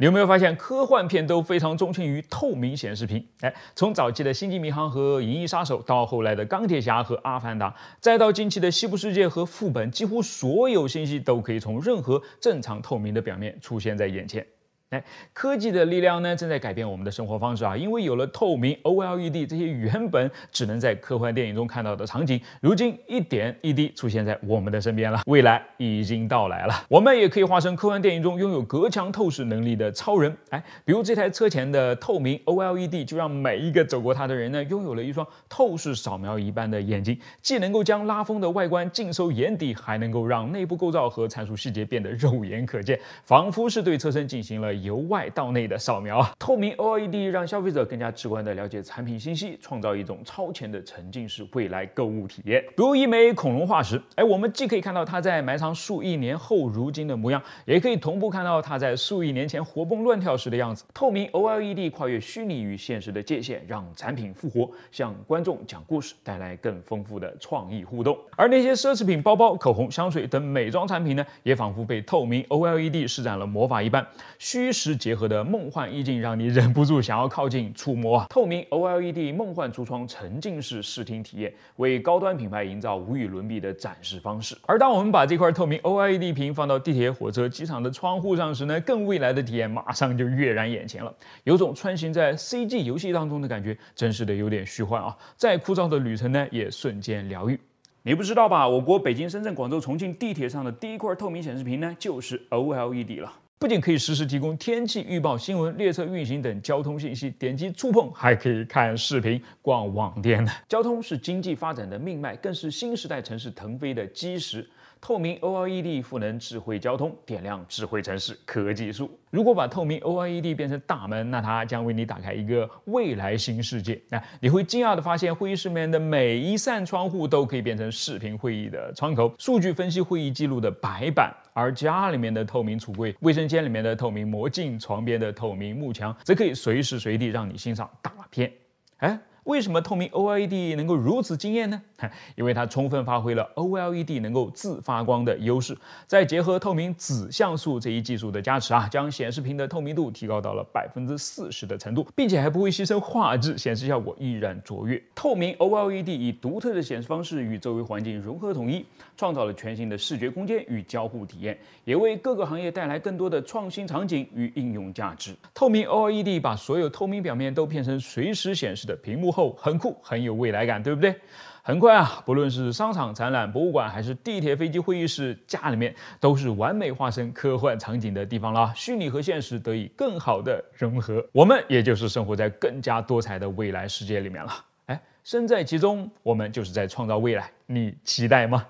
你有没有发现，科幻片都非常钟情于透明显示屏？哎，从早期的《星际迷航》和《银翼杀手》，到后来的《钢铁侠》和《阿凡达》，再到近期的《西部世界》和《副本》，几乎所有信息都可以从任何正常透明的表面出现在眼前。哎，科技的力量呢，正在改变我们的生活方式啊！因为有了透明 OLED，这些原本只能在科幻电影中看到的场景，如今一点一滴出现在我们的身边了。未来已经到来了，我们也可以化身科幻电影中拥有隔墙透视能力的超人。哎，比如这台车前的透明 OLED，就让每一个走过它的人呢，拥有了一双透视扫描一般的眼睛，既能够将拉风的外观尽收眼底，还能够让内部构造和参数细节变得肉眼可见，仿佛是对车身进行了。由外到内的扫描，透明 OLED 让消费者更加直观地了解产品信息，创造一种超前的沉浸式未来购物体验。比如一枚恐龙化石，哎，我们既可以看到它在埋藏数亿年后如今的模样，也可以同步看到它在数亿年前活蹦乱跳时的样子。透明 OLED 跨越虚拟与现实的界限，让产品复活，向观众讲故事，带来更丰富的创意互动。而那些奢侈品包包、口红、香水等美妆产品呢，也仿佛被透明 OLED 施展了魔法一般，虚。虚实结合的梦幻意境，让你忍不住想要靠近触摸。啊！透明 OLED 梦幻橱窗，沉浸式视听体验，为高端品牌营造无与伦比的展示方式。而当我们把这块透明 OLED 屏放到地铁、火车、机场的窗户上时呢，更未来的体验马上就跃然眼前了，有种穿行在 CG 游戏当中的感觉，真是的有点虚幻啊！再枯燥的旅程呢，也瞬间疗愈。你不知道吧？我国北京、深圳、广州、重庆地铁上的第一块透明显示屏呢，就是 OLED 了。不仅可以实时提供天气预报、新闻、列车运行等交通信息，点击触碰还可以看视频、逛网店呢。交通是经济发展的命脉，更是新时代城市腾飞的基石。透明 OLED 赋能智慧交通，点亮智慧城市科技树。如果把透明 OLED 变成大门，那它将为你打开一个未来新世界。那你会惊讶的发现，会议室里面的每一扇窗户都可以变成视频会议的窗口，数据分析会议记录的白板。而家里面的透明橱柜、卫生间里面的透明魔镜、床边的透明幕墙，则可以随时随地让你欣赏大片。哎。为什么透明 OLED 能够如此惊艳呢？因为它充分发挥了 OLED 能够自发光的优势，再结合透明子像素这一技术的加持啊，将显示屏的透明度提高到了百分之四十的程度，并且还不会牺牲画质，显示效果依然卓越。透明 OLED 以独特的显示方式与周围环境融合统一，创造了全新的视觉空间与交互体验，也为各个行业带来更多的创新场景与应用价值。透明 OLED 把所有透明表面都变成随时显示的屏幕。很酷，很有未来感，对不对？很快啊，不论是商场、展览、博物馆，还是地铁、飞机、会议室、家里面，都是完美化身科幻场景的地方了。虚拟和现实得以更好的融合，我们也就是生活在更加多彩的未来世界里面了。哎，身在其中，我们就是在创造未来。你期待吗？